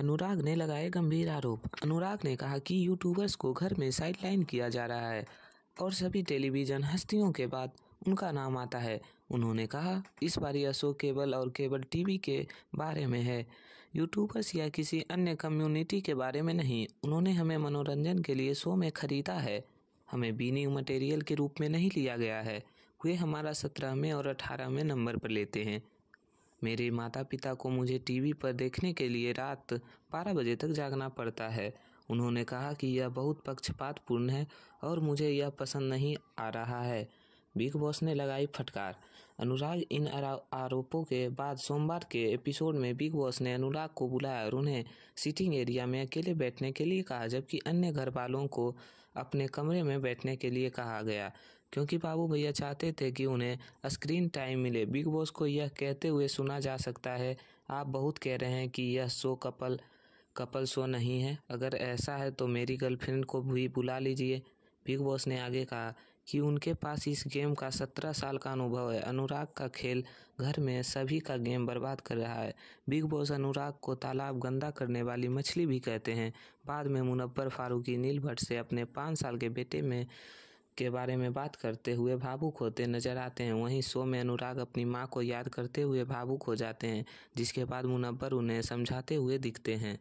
अनुराग ने लगाए गंभीर आरोप अनुराग ने कहा कि यूट्यूबर्स को घर में साइडलाइन किया जा रहा है और सभी टेलीविजन हस्तियों के बाद उनका नाम आता है उन्होंने कहा इस बार यह शो केबल और केबल टीवी के बारे में है यूट्यूबर्स या किसी अन्य कम्युनिटी के बारे में नहीं उन्होंने हमें मनोरंजन के लिए शो में ख़रीदा है हमें बीनिंग मटेरियल के रूप में नहीं लिया गया है वे हमारा सत्रहवें और अठारहवें नंबर पर लेते हैं मेरे माता पिता को मुझे टीवी पर देखने के लिए रात बारह बजे तक जागना पड़ता है उन्होंने कहा कि यह बहुत पक्षपातपूर्ण है और मुझे यह पसंद नहीं आ रहा है बिग बॉस ने लगाई फटकार अनुराग इन आरोपों के बाद सोमवार के एपिसोड में बिग बॉस ने अनुराग को बुलाया और उन्हें सिटिंग एरिया में अकेले बैठने के लिए कहा जबकि अन्य घर वालों को अपने कमरे में बैठने के लिए कहा गया क्योंकि बाबू भैया चाहते थे कि उन्हें स्क्रीन टाइम मिले बिग बॉस को यह कहते हुए सुना जा सकता है आप बहुत कह रहे हैं कि यह शो कपल कपल शो नहीं है अगर ऐसा है तो मेरी गर्लफ्रेंड को भी बुला लीजिए बिग बॉस ने आगे कहा कि उनके पास इस गेम का सत्रह साल का अनुभव है अनुराग का खेल घर में सभी का गेम बर्बाद कर रहा है बिग बॉस अनुराग को तालाब गंदा करने वाली मछली भी कहते हैं बाद में मुनव्वर फारूकी नील भट्ट से अपने पाँच साल के बेटे में के बारे में बात करते हुए भावुक होते नजर आते हैं वहीं शो में अनुराग अपनी माँ को याद करते हुए भावुक हो जाते हैं जिसके बाद मुनव्वर उन्हें समझाते हुए दिखते हैं